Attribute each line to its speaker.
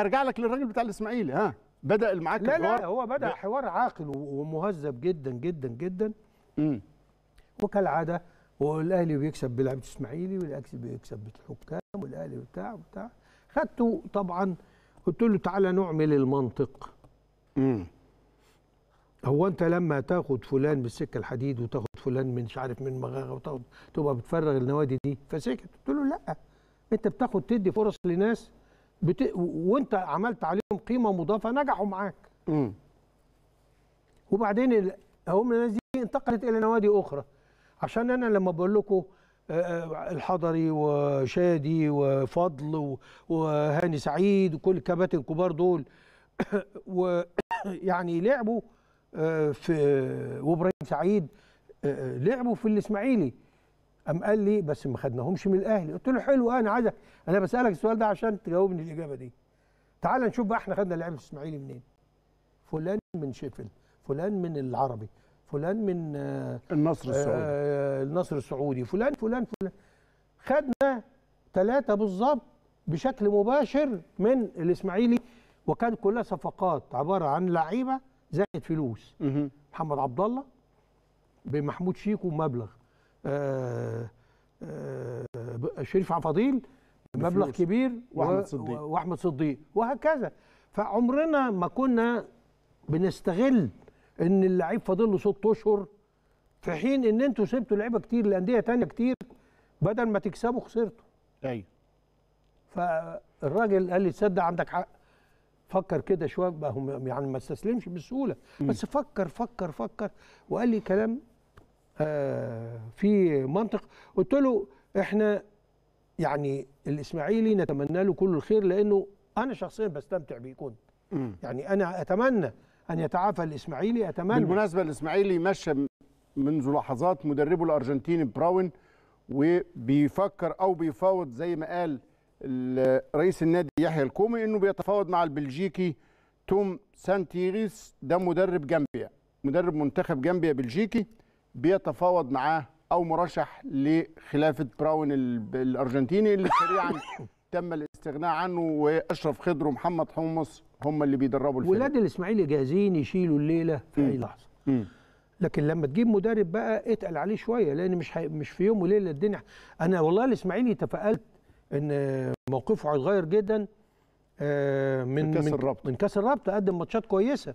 Speaker 1: ارجع لك للراجل بتاع الاسماعيلي ها بدا معاك لا لا هو بدا ب... حوار عاقل ومهذب جدا جدا جدا امم وكالعاده والاهلي بيكسب بلعبه الاسماعيلي والاهلي بيكسب بالحكام والاهلي بتاع بتاع خدته طبعا قلت له تعالى نعمل المنطق امم هو انت لما تاخد فلان من السكه الحديد وتاخد فلان من مش عارف من مغاغه وتاخد تبقى بتفرغ النوادي دي فسكت قلت له لا انت بتاخد تدي فرص لناس بت... وانت عملت عليهم قيمه مضافه نجحوا معاك امم وبعدين ال... هم الناس دي انتقلت الى نوادي اخرى عشان انا لما بقول لكم آه، آه، الحضري وشادي وفضل وهاني سعيد وكل الكباتن الكبار دول ويعني لعبوا آه، في وابراهيم سعيد لعبوا في الاسماعيلي قام قال لي بس ما خدناهمش من الاهلي قلت له حلو انا عايز انا بسالك السؤال ده عشان تجاوبني الاجابه دي تعال نشوف بقى احنا خدنا لعيبه الاسماعيلي منين فلان من شيفيلد فلان من العربي فلان من آه النصر آه، السعودي آه النصر السعودي فلان فلان فلان خدنا ثلاثه بالظبط بشكل مباشر من الاسماعيلي وكان كلها صفقات عباره عن لعيبه زائد فلوس محمد عبد الله بمحمود شيكو مبلغ آه شريف عفاضيل مبلغ كبير واحمد صديق واحمد صديق وهكذا فعمرنا ما كنا بنستغل ان اللعيب فاضل له ست اشهر في حين ان انتوا سبتوا لعيبه كتير لانديه تانية كتير بدل ما تكسبوا خسرتوا ايوه فالراجل قال لي تصدق عندك حق فكر كده شويه يعني ما استسلمش بسهوله بس فكر فكر فكر وقال لي كلام آه في منطق قلت له احنا يعني الاسماعيلي نتمنى له كل الخير لانه انا شخصيا بستمتع بيه كنت يعني انا اتمنى ان يتعافى الاسماعيلي
Speaker 2: اتمنى بالمناسبه الاسماعيلي مشى منذ لحظات مدربه الارجنتيني براون وبيفكر او بيفاوض زي ما قال رئيس النادي يحيى الكومي انه بيتفاوض مع البلجيكي توم سانتيريس ده مدرب جامبيا مدرب منتخب جامبيا بلجيكي بيتفاوض معاه او مرشح لخلافه براون الارجنتيني اللي سريعا تم الاستغناء عنه واشرف خضر ومحمد حمص هم اللي بيدربوا الفريق ولاد
Speaker 1: الاسماعيلي جاهزين يشيلوا الليله في اي لحظه لكن لما تجيب مدرب بقى اتقل عليه شويه لان مش حي... مش في يوم وليله الدنيا انا والله الاسماعيلي تفائلت ان موقفه هيتغير جدا آه، من كاس الرابطه من كاس الرابطه قدم ماتشات كويسه